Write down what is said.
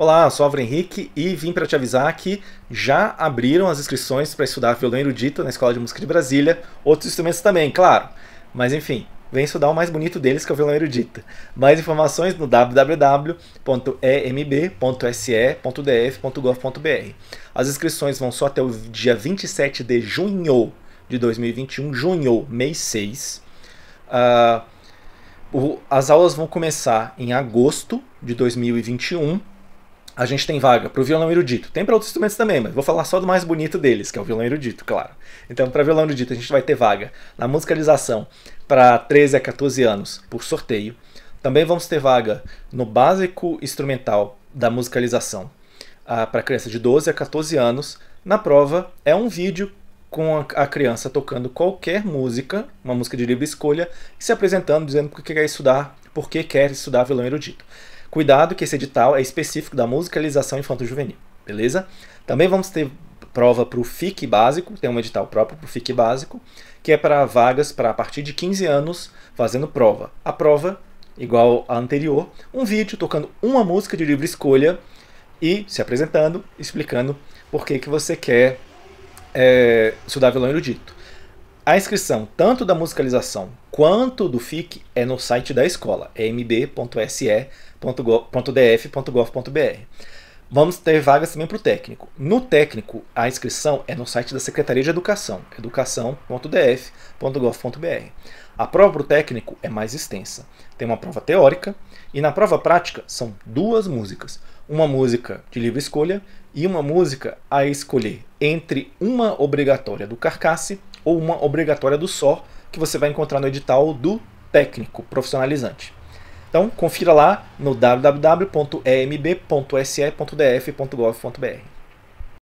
Olá, sou Alvaro Henrique e vim para te avisar que já abriram as inscrições para estudar violão erudito na Escola de Música de Brasília, outros instrumentos também, claro. Mas enfim, vem estudar o mais bonito deles, que é o violão erudito. Mais informações no www.emb.se.df.gov.br. As inscrições vão só até o dia 27 de junho de 2021, junho, mês 6. Uh, ah, o, as aulas vão começar em agosto de 2021 a gente tem vaga para o violão erudito. Tem para outros instrumentos também, mas vou falar só do mais bonito deles, que é o violão erudito, claro. Então, para violão erudito, a gente vai ter vaga na musicalização para 13 a 14 anos por sorteio. Também vamos ter vaga no básico instrumental da musicalização ah, para criança de 12 a 14 anos. Na prova, é um vídeo com a criança tocando qualquer música, uma música de livre escolha, e se apresentando, dizendo por que quer estudar, por que quer estudar violão erudito. Cuidado que esse edital é específico da musicalização infanto-juvenil, beleza? Também vamos ter prova para o FIC básico, tem um edital próprio para o FIC básico, que é para vagas para a partir de 15 anos fazendo prova. A prova, igual a anterior, um vídeo tocando uma música de livre escolha e se apresentando, explicando por que, que você quer é, estudar violão erudito. A inscrição tanto da musicalização quanto do FIC é no site da escola, é mb.se.df.gov.br. Vamos ter vagas também para o técnico. No técnico, a inscrição é no site da Secretaria de Educação, educação.df.gov.br. A prova para o técnico é mais extensa. Tem uma prova teórica e na prova prática são duas músicas. Uma música de livre escolha e uma música a escolher entre uma obrigatória do Carcasse ou uma obrigatória do SOR, que você vai encontrar no edital do técnico profissionalizante. Então, confira lá no www.emb.se.df.gov.br.